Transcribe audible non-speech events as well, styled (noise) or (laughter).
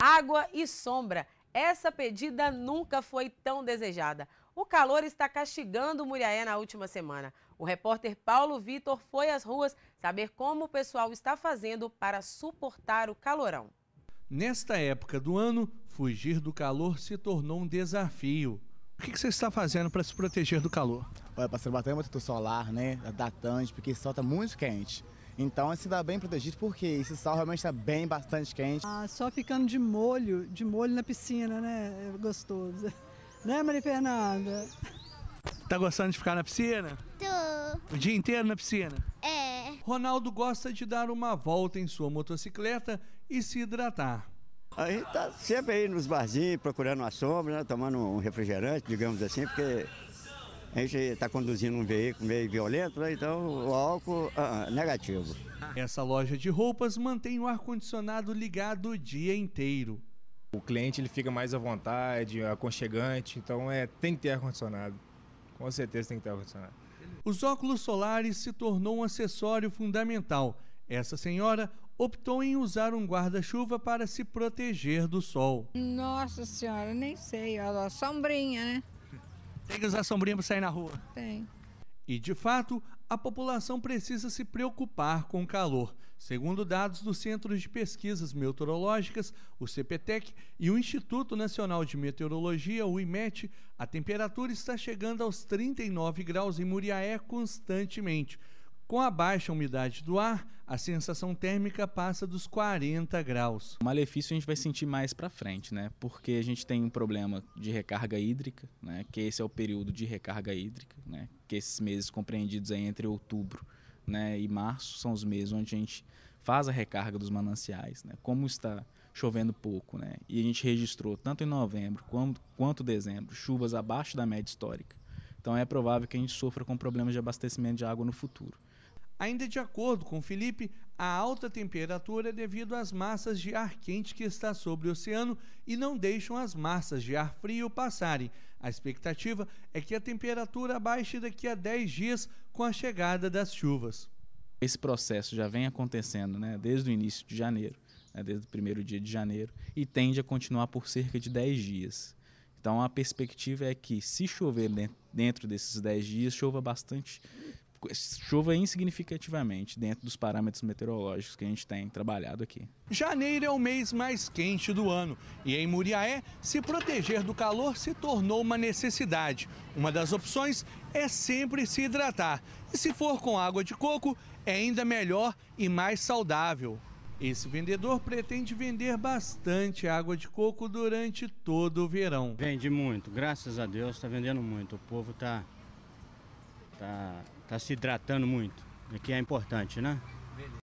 água e sombra. Essa pedida nunca foi tão desejada. O calor está castigando Muriaé na última semana. O repórter Paulo Vitor foi às ruas saber como o pessoal está fazendo para suportar o calorão. Nesta época do ano, fugir do calor se tornou um desafio. O que, você está fazendo para se proteger do calor? Olha, parceiro, batendo protetor solar, né? Da TANG, porque solta muito quente. Então assim dá bem protegido porque esse sal realmente está bem bastante quente. Ah, só ficando de molho, de molho na piscina, né? É gostoso. (laughs) Né, Maria Fernanda? Tá gostando de ficar na piscina? Tô. O dia inteiro na piscina? É. Ronaldo gosta de dar uma volta em sua motocicleta e se hidratar. A gente tá sempre aí nos barzinhos, procurando uma sombra, né? tomando um refrigerante, digamos assim, porque a gente está conduzindo um veículo meio violento, né? então o álcool ah, ah, negativo. Essa loja de roupas mantém o ar-condicionado ligado o dia inteiro. O cliente ele fica mais à vontade, aconchegante, então é, tem que ter ar-condicionado. Com certeza tem que ter ar-condicionado. Os óculos solares se tornou um acessório fundamental. Essa senhora optou em usar um guarda-chuva para se proteger do sol. Nossa senhora, nem sei, olha lá, sombrinha, né? Tem que usar sombrinha para sair na rua. Tem. E de fato, a população precisa se preocupar com o calor. Segundo dados do Centro de Pesquisas Meteorológicas, o CPTEC, e o Instituto Nacional de Meteorologia, o IMET, a temperatura está chegando aos 39 graus em Muriaé constantemente. Com a baixa umidade do ar, a sensação térmica passa dos 40 graus. O malefício a gente vai sentir mais para frente, né? Porque a gente tem um problema de recarga hídrica, né? Que esse é o período de recarga hídrica, né? Que esses meses compreendidos aí entre outubro, né, e março são os meses onde a gente faz a recarga dos mananciais, né? Como está chovendo pouco, né? E a gente registrou tanto em novembro quanto, quanto dezembro chuvas abaixo da média histórica. Então é provável que a gente sofra com problemas de abastecimento de água no futuro. Ainda de acordo com Felipe, a alta temperatura é devido às massas de ar quente que está sobre o oceano e não deixam as massas de ar frio passarem. A expectativa é que a temperatura baixe daqui a 10 dias com a chegada das chuvas. Esse processo já vem acontecendo né, desde o início de janeiro, né, desde o primeiro dia de janeiro, e tende a continuar por cerca de 10 dias. Então a perspectiva é que se chover dentro desses 10 dias, chova bastante chova insignificativamente dentro dos parâmetros meteorológicos que a gente tem trabalhado aqui. Janeiro é o mês mais quente do ano e em Muriaé, se proteger do calor se tornou uma necessidade. Uma das opções é sempre se hidratar. E se for com água de coco, é ainda melhor e mais saudável. Esse vendedor pretende vender bastante água de coco durante todo o verão. Vende muito, graças a Deus, está vendendo muito. O povo está tá, tá se hidratando muito, o que é importante, né? Beleza.